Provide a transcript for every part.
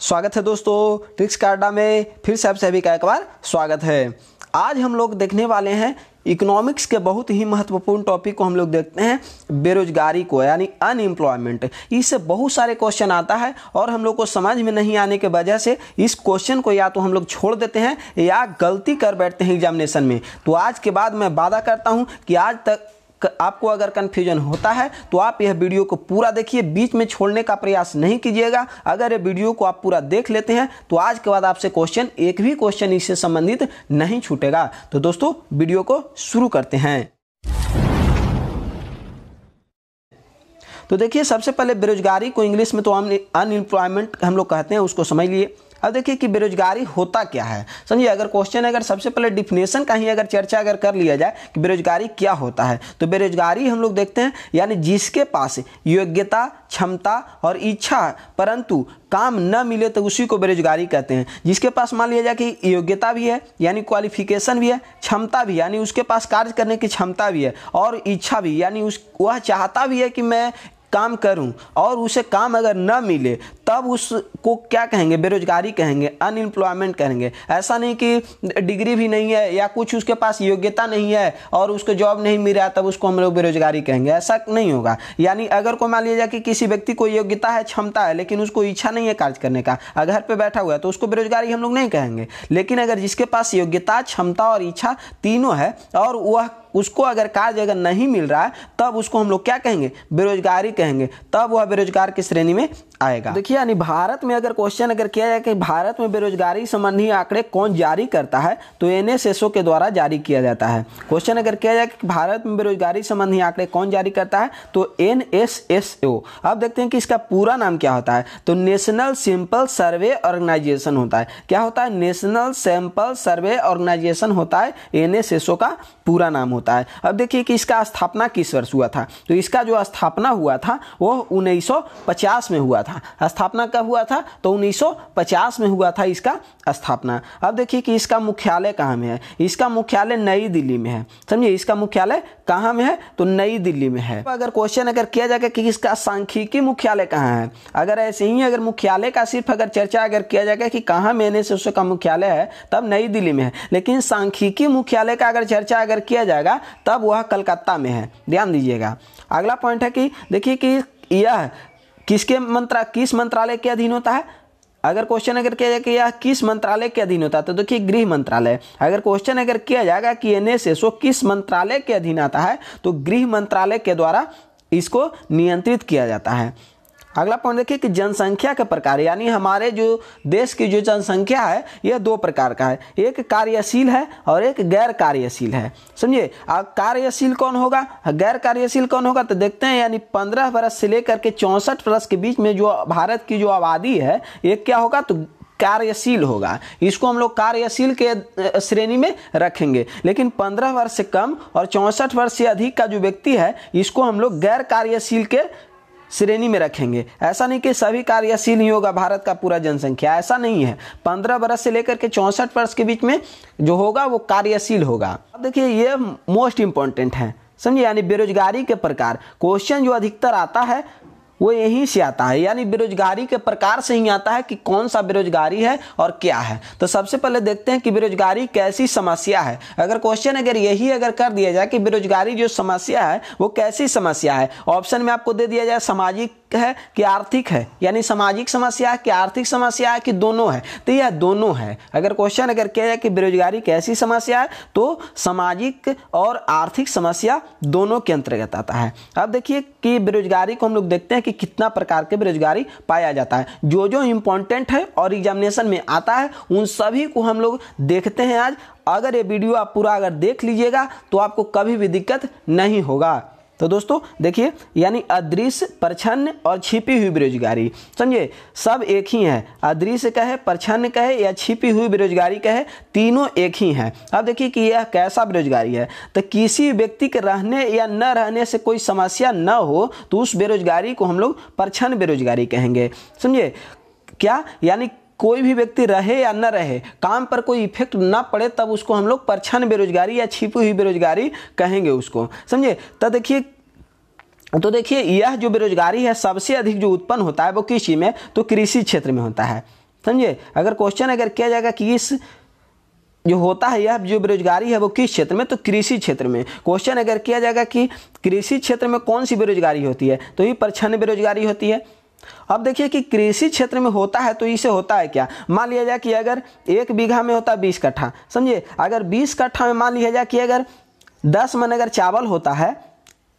स्वागत है दोस्तों ट्रिक्स कार्डा में फिर से आप सभी का एक बार स्वागत है आज हम लोग देखने वाले हैं इकोनॉमिक्स के बहुत ही महत्वपूर्ण टॉपिक को हम लोग देखते हैं बेरोजगारी को यानी अनएम्प्लॉयमेंट इससे बहुत सारे क्वेश्चन आता है और हम लोग को समझ में नहीं आने के वजह से इस क्वेश्चन को या तो हम लोग छोड़ देते हैं या गलती कर बैठते हैं एग्जामिनेशन में तो आज के बाद मैं वादा करता हूँ कि आज तक आपको अगर कन्फ्यूजन होता है तो आप यह वीडियो को पूरा देखिए बीच में छोड़ने का प्रयास नहीं कीजिएगा अगर यह वीडियो को आप पूरा देख लेते हैं तो आज के बाद आपसे क्वेश्चन एक भी क्वेश्चन इससे संबंधित नहीं छूटेगा तो दोस्तों वीडियो को शुरू करते हैं तो देखिए सबसे पहले बेरोजगारी को इंग्लिश में तो अनएम्प्लॉयमेंट हम लोग कहते हैं उसको समझ लिए अब देखिए कि बेरोजगारी होता क्या है समझिए अगर क्वेश्चन अगर सबसे पहले डिफिनेशन का ही अगर चर्चा अगर कर लिया जाए कि बेरोजगारी क्या होता है तो बेरोजगारी हम लोग देखते हैं यानी जिसके पास योग्यता क्षमता और इच्छा परंतु काम न मिले तो उसी को बेरोजगारी कहते हैं जिसके पास मान लिया जाए कि योग्यता भी है यानी क्वालिफिकेशन भी है क्षमता भी यानी उसके पास कार्य करने की क्षमता भी है और इच्छा भी यानी उस वह चाहता भी है कि मैं काम करूं और उसे काम अगर न मिले तब उसको क्या कहेंगे बेरोजगारी कहेंगे अनएम्प्लॉयमेंट कहेंगे ऐसा नहीं कि डिग्री भी नहीं है या कुछ उसके पास योग्यता नहीं है और उसको जॉब नहीं मिल रहा तब उसको हम लोग बेरोजगारी कहेंगे ऐसा नहीं होगा यानी अगर को मान लिया जाए कि किसी व्यक्ति को योग्यता है क्षमता है लेकिन उसको इच्छा नहीं है कार्य करने का घर पर बैठा हुआ है तो उसको बेरोजगारी हम लोग नहीं कहेंगे लेकिन अगर जिसके पास योग्यता क्षमता और इच्छा तीनों है और वह उसको अगर कार्य अगर नहीं मिल रहा है तब उसको हम लोग क्या कहेंगे बेरोजगारी कहेंगे तब वह बेरोजगार की श्रेणी में आएगा देखिए यानी भारत में अगर क्वेश्चन अगर किया जाए कि भारत में बेरोजगारी संबंधी आंकड़े कौन जारी करता है तो एन के द्वारा जारी किया जाता है क्वेश्चन अगर किया जाए कि भारत में बेरोजगारी संबंधी आंकड़े कौन जारी करता है तो एन अब देखते हैं कि इसका पूरा नाम क्या होता है तो नेशनल सिंपल सर्वे ऑर्गेनाइजेशन होता है क्या होता है नेशनल सैंपल सर्वे ऑर्गेनाइजेशन होता है एन का पूरा नाम होता है अब देखिए कि इसका स्थापना किस वर्ष हुआ था तो इसका जो स्थापना हुआ था वो उन्नीस में हुआ था स्थापना कब हुआ था तो 1950 में हुआ था इसका स्थापना अब देखिए कि इसका मुख्यालय कहाँ में है इसका मुख्यालय नई दिल्ली में है समझिए इसका मुख्यालय कहाँ में है तो नई दिल्ली में है अगर क्वेश्चन अगर किया जाएगा कि इसका सांख्यिकी मुख्यालय कहाँ है अगर ऐसे ही अगर मुख्यालय का सिर्फ अगर चर्चा अगर किया जाएगा कि कहाँ में एन का मुख्यालय है तब नई दिल्ली में है लेकिन सांख्यिकी मुख्यालय का अगर चर्चा अगर किया जाएगा तब वह कलकत्ता में है ध्यान दीजिएगा अगला पॉइंट है कि देखिए कि यह किसके मंत्रा किस मंत्रालय के अधीन होता है अगर क्वेश्चन अगर किया जाए कि यह किस मंत्रालय के अधीन होता है तो देखिए गृह मंत्रालय अगर क्वेश्चन अगर किया जाएगा कि एन एस एस किस मंत्रालय के अधीन आता है तो गृह मंत्रालय के द्वारा इसको नियंत्रित किया जाता है अगला पॉइंट देखिए कि जनसंख्या के प्रकार यानी हमारे जो देश की जो जनसंख्या है यह दो प्रकार का है एक कार्यशील है और एक गैर कार्यशील है समझिए अब कार्यशील कौन होगा गैर कार्यशील कौन होगा तो देखते हैं यानी पंद्रह वर्ष से लेकर के चौंसठ वर्ष के बीच में जो भारत की जो आबादी है एक क्या होगा तो कार्यशील होगा इसको हम लोग कार्यशील के श्रेणी में रखेंगे लेकिन 15 वर्ष से कम और चौंसठ वर्ष से अधिक का जो व्यक्ति है इसको हम लोग गैर कार्यशील के श्रेणी में रखेंगे ऐसा नहीं कि सभी कार्यशील ही होगा भारत का पूरा जनसंख्या ऐसा नहीं है पंद्रह वर्ष से लेकर के चौंसठ वर्ष के बीच में जो होगा वो कार्यशील होगा अब देखिए ये मोस्ट इम्पॉर्टेंट है समझिए यानी बेरोजगारी के प्रकार क्वेश्चन जो अधिकतर आता है वो यहीं से आता है यानी बेरोजगारी के प्रकार से ही आता है कि कौन सा बेरोजगारी है और क्या है तो सबसे पहले देखते हैं कि बेरोजगारी कैसी समस्या है अगर क्वेश्चन अगर यही अगर कर दिया जाए कि बेरोजगारी जो समस्या है वो कैसी समस्या है ऑप्शन में आपको दे दिया जाए सामाजिक है कि आर्थिक है यानी सामाजिक समस्या है कि आर्थिक समस्या है कि दोनों है तो यह दोनों है अगर क्वेश्चन अगर किया जाए कि बेरोजगारी कैसी समस्या है तो सामाजिक और आर्थिक समस्या दोनों के अंतर्गत आता है अब देखिए कि बेरोजगारी को हम लोग देखते हैं कि कितना प्रकार के बेरोजगारी पाया जाता है जो जो इम्पोर्टेंट है और एग्जामिनेशन में आता है उन सभी को हम लोग देखते हैं आज अगर ये वीडियो आप पूरा अगर देख लीजिएगा तो आपको कभी भी दिक्कत नहीं होगा तो दोस्तों देखिए यानी अदृश्य परछन्न और छिपी हुई बेरोजगारी समझे सब एक ही है अदृश्य का है परछन्न का है या छिपी हुई बेरोजगारी का है तीनों एक ही हैं अब देखिए कि यह कैसा बेरोजगारी है तो किसी व्यक्ति के रहने या न रहने से कोई समस्या न हो तो उस बेरोजगारी को हम लोग परछन्न बेरोजगारी कहेंगे समझे क्या यानी कोई भी व्यक्ति रहे या न रहे काम पर कोई इफेक्ट ना पड़े तब उसको हम लोग परछन बेरोजगारी या छिपी हुई बेरोजगारी कहेंगे उसको समझे तो देखिए तो देखिए यह जो बेरोजगारी है सबसे अधिक जो उत्पन्न होता है वो कृषि में तो कृषि क्षेत्र में होता है समझे अगर क्वेश्चन अगर किया जाएगा कि इस जो होता है यह जो बेरोजगारी है वो किस क्षेत्र में तो कृषि क्षेत्र में क्वेश्चन अगर किया जाएगा कि कृषि क्षेत्र में कौन सी बेरोजगारी होती है तो ये परछन बेरोजगारी होती है अब देखिए कि कृषि क्षेत्र में होता है तो इसे होता है क्या मान लिया जाए कि अगर एक बीघा में होता है बीस कट्ठा समझिए अगर बीस कट्ठा में मान लिया जाए कि अगर दस मन अगर चावल होता है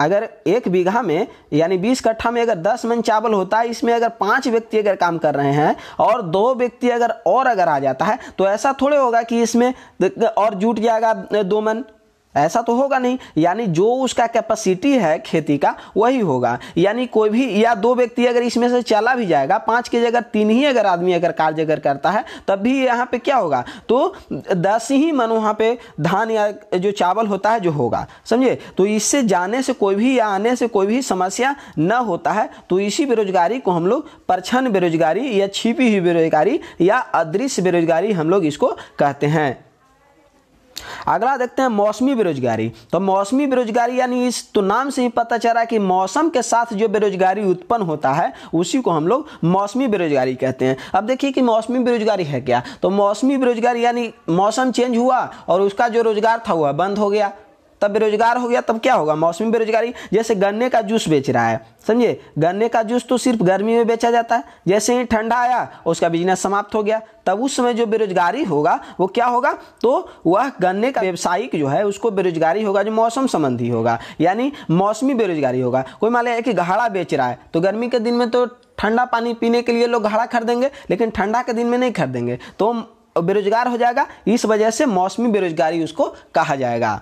अगर एक बीघा में यानी बीस कट्ठा में अगर दस मन चावल होता है इसमें अगर पांच व्यक्ति अगर काम कर रहे हैं और दो व्यक्ति अगर और अगर आ जाता है तो ऐसा थोड़े होगा कि इसमें और जुट जाएगा दो मन ऐसा तो होगा नहीं यानी जो उसका कैपेसिटी है खेती का वही होगा यानी कोई भी या दो व्यक्ति अगर इसमें से चला भी जाएगा पाँच के जगह तीन ही अगर आदमी अगर कार्य अगर करता है तब भी यहाँ पे क्या होगा तो दस ही मन वहाँ पे धान या जो चावल होता है जो होगा समझे तो इससे जाने से कोई भी या आने से कोई भी समस्या न होता है तो इसी बेरोजगारी को हम लोग परछन बेरोजगारी या छिपी हुई बेरोजगारी या अदृश्य बेरोजगारी हम लोग इसको कहते हैं अगला देखते हैं मौसमी बेरोजगारी तो मौसमी बेरोजगारी यानी इस तो नाम से ही पता चला कि मौसम के साथ जो बेरोजगारी उत्पन्न होता है उसी को हम लोग मौसमी बेरोजगारी कहते हैं अब देखिए कि मौसमी बेरोजगारी है क्या तो मौसमी बेरोजगारी यानी मौसम चेंज हुआ और उसका जो रोजगार था वह बंद हो गया तब बेरोजगार हो गया तब क्या होगा मौसमी बेरोजगारी जैसे गन्ने का जूस बेच रहा है समझिए गन्ने का जूस तो सिर्फ गर्मी में बेचा जाता है जैसे ही ठंडा आया उसका बिजनेस समाप्त हो गया तब उस समय जो बेरोजगारी होगा वो क्या होगा तो वह गन्ने का व्यवसायिक जो है उसको बेरोजगारी होगा जो मौसम संबंधी होगा यानी मौसमी बेरोजगारी होगा कोई मान लिया कि घाड़ा बेच रहा है तो गर्मी के दिन में तो ठंडा पानी पीने के लिए लोग घाड़ा खरीदेंगे लेकिन ठंडा के दिन में नहीं खरीदेंगे तो बेरोजगार हो जाएगा इस वजह से मौसमी बेरोजगारी उसको कहा जाएगा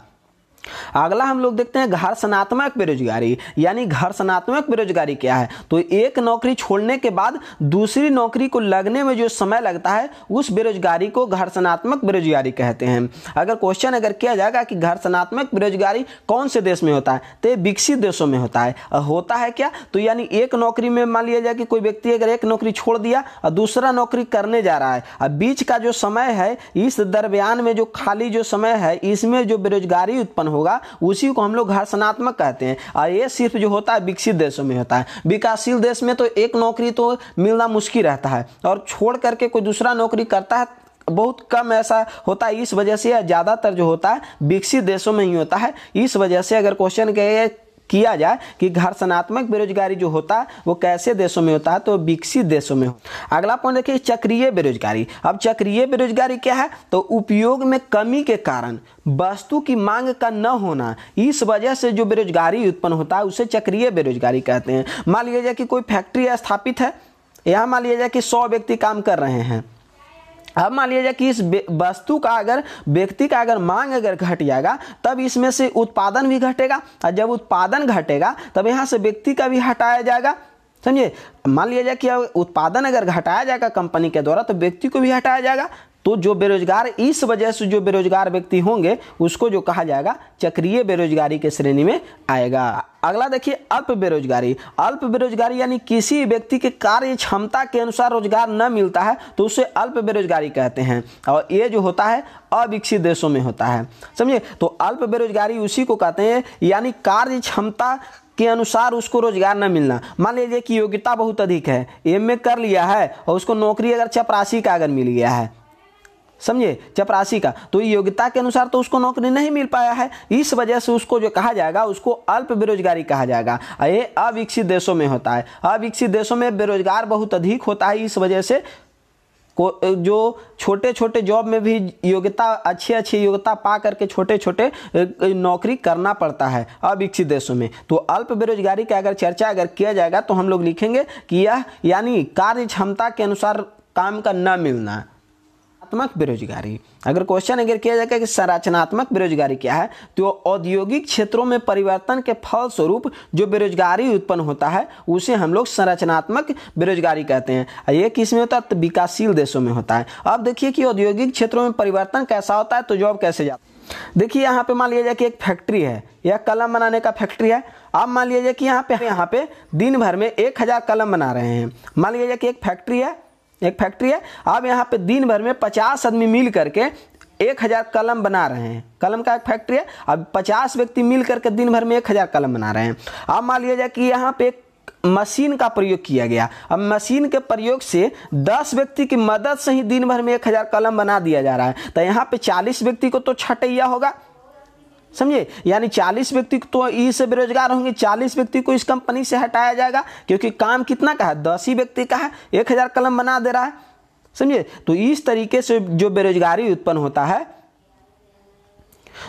अगला हम लोग देखते हैं घर्षणात्मक बेरोजगारी यानी घर्षणात्मक बेरोजगारी क्या है तो एक नौकरी छोड़ने के बाद दूसरी नौकरी को लगने में जो समय लगता है उस बेरोजगारी को घर्षणात्मक बेरोजगारी कहते हैं अगर क्वेश्चन अगर किया जाएगा कि घर्षणात्मक बेरोजगारी कौन से देश में होता है तो ये विकसित देशों में होता है होता है क्या तो यानी एक नौकरी में मान लिया जाए कि कोई व्यक्ति अगर एक नौकरी छोड़ दिया और दूसरा नौकरी करने जा रहा है और बीच का जो समय है इस दरमियान में जो खाली जो समय है इसमें जो बेरोजगारी उत्पन्न होगा उसी को हम लोग घर्षणात्मक कहते हैं और ये सिर्फ जो होता है विकसित देशों में होता है विकासशील देश में तो एक नौकरी तो मिलना मुश्किल रहता है और छोड़ करके कोई दूसरा नौकरी करता है बहुत कम ऐसा होता है इस वजह से ज़्यादातर जो होता है विकसित देशों में ही होता है इस वजह से अगर क्वेश्चन कहे किया जाए कि घर सनात्मक बेरोजगारी जो होता है वो कैसे देशों में होता है तो विकसित देशों में होता अगला पॉइंट देखिए चक्रीय बेरोजगारी अब चक्रीय बेरोजगारी क्या है तो उपयोग में कमी के कारण वस्तु की मांग का न होना इस वजह से जो बेरोजगारी उत्पन्न होता है उसे चक्रीय बेरोजगारी कहते हैं मान लिया जाए कि कोई फैक्ट्री स्थापित है यहाँ मान लिया जाए कि सौ व्यक्ति काम कर रहे हैं अब मान लिया जाए कि इस वस्तु का अगर व्यक्ति का अगर मांग अगर घट जाएगा तब इसमें से उत्पादन भी घटेगा और जब उत्पादन घटेगा तब यहाँ से व्यक्ति का भी हटाया जाएगा समझिए मान लिया जाए कि उत्पादन अगर घटाया जाएगा कंपनी के द्वारा तो व्यक्ति को भी हटाया जाएगा तो जो बेरोजगार इस वजह से जो बेरोजगार व्यक्ति होंगे उसको जो कहा जाएगा चक्रीय बेरोजगारी के श्रेणी में आएगा अगला देखिए अल्प बेरोजगारी अल्प बेरोजगारी यानी किसी व्यक्ति के कार्य क्षमता के अनुसार रोजगार न मिलता है तो उसे अल्प बेरोजगारी कहते हैं और ये जो होता है अविकसित देशों में होता है समझिए तो अल्प बेरोजगारी उसी को कहते हैं यानी कार्य क्षमता के अनुसार उसको रोजगार न मिलना मान लीजिए कि योग्यता बहुत अधिक है एम में कर लिया है और उसको नौकरी अगर चपरासी का अगर मिल गया है समझे चपरासी का तो योग्यता के अनुसार तो उसको नौकरी नहीं मिल पाया है इस वजह से उसको जो कहा जाएगा उसको अल्प बेरोजगारी कहा जाएगा ये अविकसित देशों में होता है अविकसित देशों में बेरोजगार बहुत अधिक होता है इस वजह से को जो छोटे छोटे जॉब में भी योग्यता अच्छी अच्छी योग्यता पा करके छोटे छोटे नौकरी करना पड़ता है अविकसित देशों में तो अल्प बेरोजगारी का अगर चर्चा अगर किया जाएगा तो हम लोग लिखेंगे कि यह यानी कार्य क्षमता के अनुसार काम का न मिलना संरचनात्मक बेरोजगारी अगर क्वेश्चन अगर किया जाएगा कि संरचनात्मक बेरोजगारी क्या है तो औद्योगिक क्षेत्रों में परिवर्तन के फलस्वरूप जो बेरोजगारी उत्पन्न होता है उसे हम लोग संरचनात्मक बेरोजगारी कहते हैं ये किस में होता है तो विकासशील देशों में होता है अब देखिए कि औद्योगिक क्षेत्रों में परिवर्तन कैसा होता है तो जॉब कैसे जाता है देखिए यहाँ पे मान लिया जाए कि एक फैक्ट्री है यह कलम बनाने का फैक्ट्री है आप मान लिया जाए कि यहाँ पे यहाँ पे दिन भर में एक हज़ार कलम बना रहे हैं मान लिया जाए कि एक फैक्ट्री है एक फैक्ट्री है अब यहाँ पे दिन भर में पचास आदमी मिल करके एक हज़ार कलम बना रहे हैं कलम का एक फैक्ट्री है अब पचास व्यक्ति मिल करके दिन भर में एक हज़ार कलम बना रहे हैं अब मान लिया जाए कि यहाँ पे एक मशीन का प्रयोग किया गया अब मशीन के प्रयोग से 10 व्यक्ति की मदद से ही दिन भर में 1000 कलम बना दिया जा रहा है तो यहाँ पे 40 व्यक्ति को तो छटैया होगा समझे यानी 40 व्यक्ति तो इससे बेरोजगार होंगे 40 व्यक्ति को इस कंपनी से हटाया जाएगा क्योंकि काम कितना का है दस ही व्यक्ति का है एक हज़ार कलम बना दे रहा है समझे तो इस तरीके से जो बेरोजगारी उत्पन्न होता है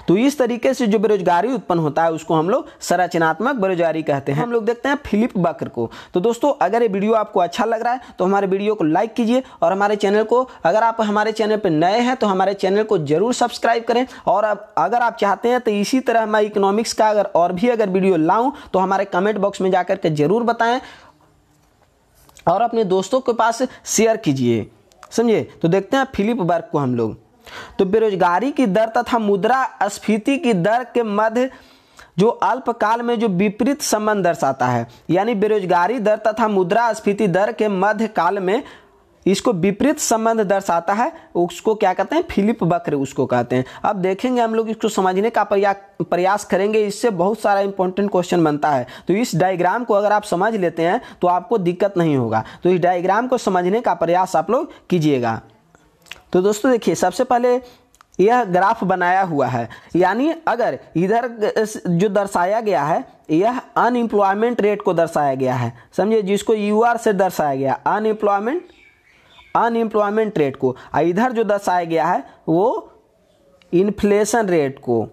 तो इस तरीके से जो बेरोजगारी उत्पन्न होता है उसको हम लोग संरचनात्मक बेरोजगारी कहते हैं हम लोग देखते हैं फिलिप बकर को तो दोस्तों अगर ये वीडियो आपको अच्छा लग रहा है तो हमारे वीडियो को लाइक कीजिए और हमारे चैनल को अगर आप हमारे चैनल पर नए हैं तो हमारे चैनल को जरूर सब्सक्राइब करें और अगर आप चाहते हैं तो इसी तरह मैं इकोनॉमिक्स का अगर और भी अगर वीडियो लाऊं तो हमारे कमेंट बॉक्स में जाकर के जरूर बताएं और अपने दोस्तों के पास शेयर कीजिए समझिए तो देखते हैं फिलिप वर्क को हम लोग तो बेरोजगारी की दर तथा मुद्रा स्फीति की दर के मध्य जो अल्पकाल में जो विपरीत संबंध दर्शाता है यानी बेरोजगारी दर तथा मुद्रा स्फीति दर के मध्य काल में इसको विपरीत संबंध दर्शाता है उसको क्या कहते हैं फिलिप वक्र उसको कहते हैं अब देखेंगे हम लोग इसको समझने का प्रयास करेंगे इससे बहुत सारा इंपॉर्टेंट क्वेश्चन बनता है तो इस डायग्राम को अगर आप समझ लेते हैं तो आपको दिक्कत नहीं होगा तो इस डायग्राम को समझने का प्रयास आप लोग कीजिएगा तो दोस्तों देखिए सबसे पहले यह ग्राफ बनाया हुआ है यानी अगर इधर जो दर्शाया गया है यह अनएम्प्लॉयमेंट रेट को दर्शाया गया है समझिए जिसको यू आर से दर्शाया गया अनएम्प्लॉयमेंट अनएम्प्लॉयमेंट रेट को और इधर जो दर्शाया गया है वो इन्फ्लेशन रेट को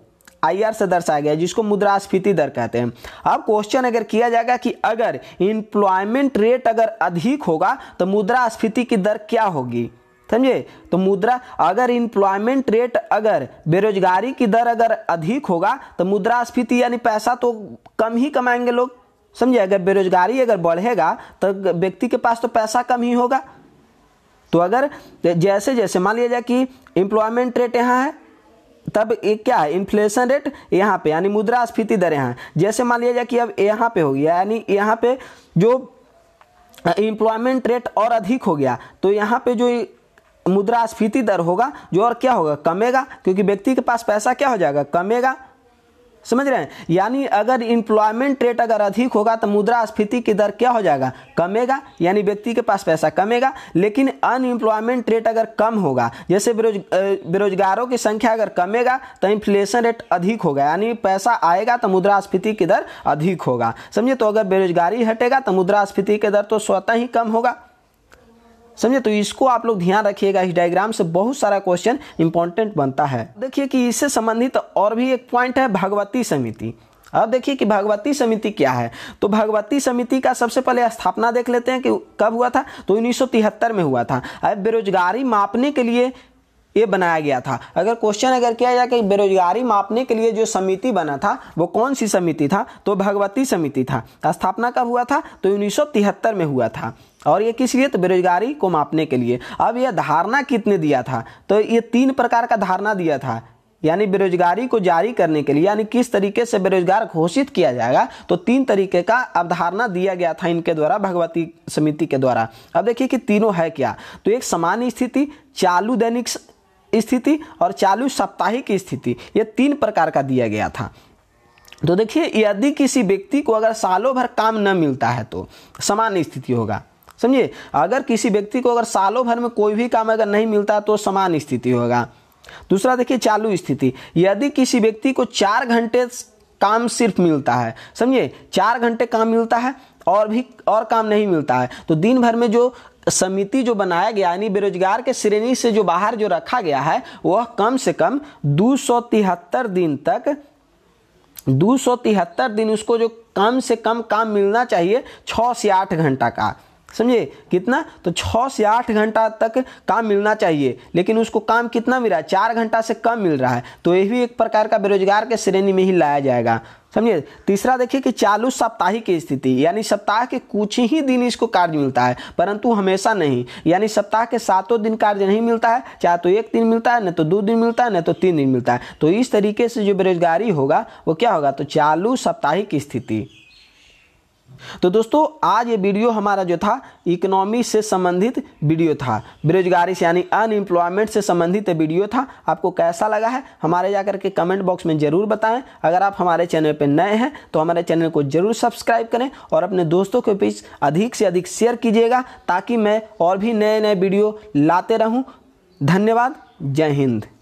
आईआर से दर्शाया गया जिसको मुद्रास्फीति दर कहते हैं अब क्वेश्चन अगर किया जाएगा कि अगर इम्प्लॉयमेंट रेट अगर अधिक होगा तो मुद्रास्फीति की दर क्या होगी समझे तो मुद्रा अगर इम्प्लॉयमेंट रेट अगर बेरोजगारी की दर अगर अधिक होगा तो मुद्रास्फीति यानी पैसा तो कम ही कमाएंगे लोग समझे अगर बेरोजगारी अगर बढ़ेगा तो व्यक्ति के पास तो पैसा कम ही होगा तो अगर जैसे जैसे मान लिया जाए कि एम्प्लॉयमेंट रेट यहाँ है तब एक क्या है इन्फ्लेशन रेट यहाँ पे यानी मुद्रास्फीति दर यहाँ जैसे मान लिया जाए कि अब यहाँ पे हो गया यानी यहाँ पे जो एम्प्लॉयमेंट रेट और अधिक हो गया तो यहाँ पे जो मुद्रास्फीति दर होगा जो और क्या होगा कमेगा क्योंकि व्यक्ति के पास पैसा क्या हो जाएगा कमेगा समझ रहे हैं यानी अगर इम्प्लॉयमेंट रेट अगर अधिक होगा तो मुद्रास्फीति की दर क्या हो जाएगा कमेगा यानी व्यक्ति के पास पैसा कमेगा लेकिन अनएम्प्लॉयमेंट रेट अगर कम होगा जैसे बेरोज बेरोजगारों की संख्या अगर कमेगा तो इन्फ्लेशन रेट अधिक होगा यानी पैसा आएगा तो मुद्रास्फीति की दर अधिक होगा समझे तो अगर बेरोजगारी हटेगा तो मुद्रास्फीति की दर तो स्वतः ही कम होगा समझे तो इसको आप लोग ध्यान रखिएगा इस डायग्राम से बहुत सारा क्वेश्चन इंपॉर्टेंट बनता है देखिए कि इससे संबंधित और भी एक पॉइंट है भगवती समिति अब देखिए कि भगवती समिति क्या है तो भगवती समिति का सबसे पहले स्थापना देख लेते हैं कि कब हुआ था तो उन्नीस में हुआ था अब बेरोजगारी मापने के लिए ये बनाया गया था अगर क्वेश्चन अगर किया जाए कि बेरोजगारी मापने के लिए जो समिति बना था वो कौन सी समिति था तो भगवती समिति था स्थापना कब हुआ था तो उन्नीस में हुआ था और ये किस लिए तो बेरोजगारी को मापने के लिए अब यह धारणा कितने दिया था तो ये तीन प्रकार का धारणा दिया था यानी बेरोजगारी को जारी करने के लिए यानी किस तरीके से बेरोजगार घोषित किया जाएगा तो तीन तरीके का अवधारणा दिया गया था इनके द्वारा भगवती समिति के द्वारा अब देखिए कि तीनों है क्या तो एक सामान्य स्थिति चालू दैनिक स्थिति और चालू साप्ताहिक स्थिति ये तीन प्रकार का दिया गया था तो देखिए यदि किसी व्यक्ति को अगर सालों भर काम न मिलता है तो सामान्य स्थिति होगा समझिए अगर किसी व्यक्ति को अगर सालों भर में कोई भी काम अगर नहीं मिलता तो समान स्थिति होगा दूसरा देखिए चालू स्थिति यदि किसी व्यक्ति को चार घंटे काम सिर्फ मिलता है समझिए चार घंटे काम मिलता है और भी और काम नहीं मिलता है तो दिन भर में जो समिति जो बनाया गया यानी बेरोजगार के श्रेणी से जो बाहर जो रखा गया है वह कम से कम दो दिन तक दो दिन उसको जो कम से कम काम मिलना चाहिए छः से आठ घंटा का समझे कितना तो छः से आठ घंटा तक काम मिलना चाहिए लेकिन उसको काम कितना मिल रहा है चार घंटा से कम मिल रहा है तो यह भी एक प्रकार का बेरोजगार के श्रेणी में ही लाया जाएगा समझिए तीसरा देखिए कि चालू साप्ताहिक की स्थिति यानी सप्ताह के कुछ ही दिन इसको कार्य मिलता है परंतु हमेशा नहीं यानी सप्ताह के सातों दिन कार्य नहीं मिलता है चाहे तो एक दिन मिलता है न तो दो दिन मिलता है न तो तीन दिन मिलता है तो इस तरीके से जो बेरोजगारी होगा वो क्या होगा तो चालू साप्ताहिक स्थिति तो दोस्तों आज ये वीडियो हमारा जो था इकोनॉमी से संबंधित वीडियो था बेरोजगारी से यानी अनएम्प्लॉयमेंट से संबंधित वीडियो था आपको कैसा लगा है हमारे जाकर के कमेंट बॉक्स में ज़रूर बताएं अगर आप हमारे चैनल पर नए हैं तो हमारे चैनल को ज़रूर सब्सक्राइब करें और अपने दोस्तों के बीच अधिक से अधिक शेयर कीजिएगा ताकि मैं और भी नए नए वीडियो लाते रहूँ धन्यवाद जय हिंद